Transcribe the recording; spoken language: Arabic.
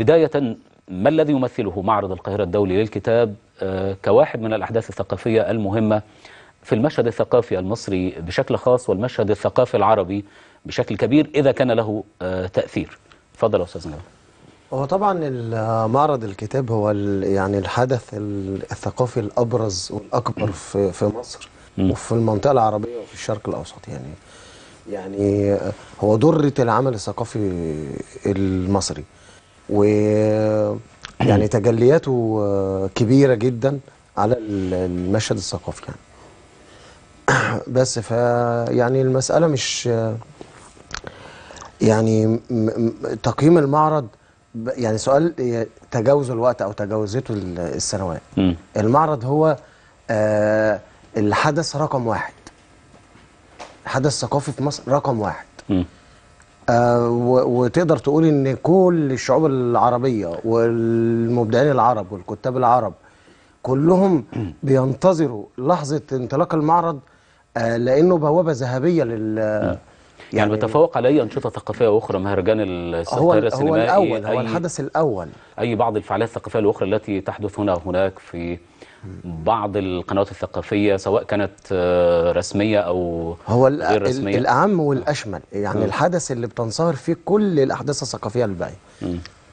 بداية ما الذي يمثله معرض القاهرة الدولي للكتاب آه، كواحد من الأحداث الثقافية المهمة في المشهد الثقافي المصري بشكل خاص والمشهد الثقافي العربي بشكل كبير إذا كان له آه، تأثير تفضل يا أستاذ هو طبعا معرض الكتاب هو يعني الحدث الثقافي الأبرز والأكبر في مصر وفي المنطقة العربية وفي الشرق الأوسط يعني يعني هو درة العمل الثقافي المصري و يعني تجلياته كبيرة جدا على المشهد الثقافي يعني بس ف يعني المسألة مش يعني تقييم المعرض يعني سؤال تجاوزه الوقت او تجاوزته السنوات المعرض هو آه، الحدث رقم واحد حدث ثقافي في مصر رقم واحد م. آه، وتقدر تقول ان كل الشعوب العربيه والمبدعين العرب والكتاب العرب كلهم بينتظروا لحظه انطلاق المعرض آه، لانه بوابه ذهبيه لل نعم. يعني, يعني بتفوق على اي انشطه ثقافيه اخرى مهرجان السفاري السينمائي هو الاول هو الحدث الاول اي بعض الفعاليات الثقافيه الاخرى التي تحدث هنا وهناك في بعض القنوات الثقافيه سواء كانت آه، رسميه او هو غير رسميه الاعم والاشمل يعني م. الحدث اللي بتنصهر فيه كل الاحداث الثقافيه الباقيه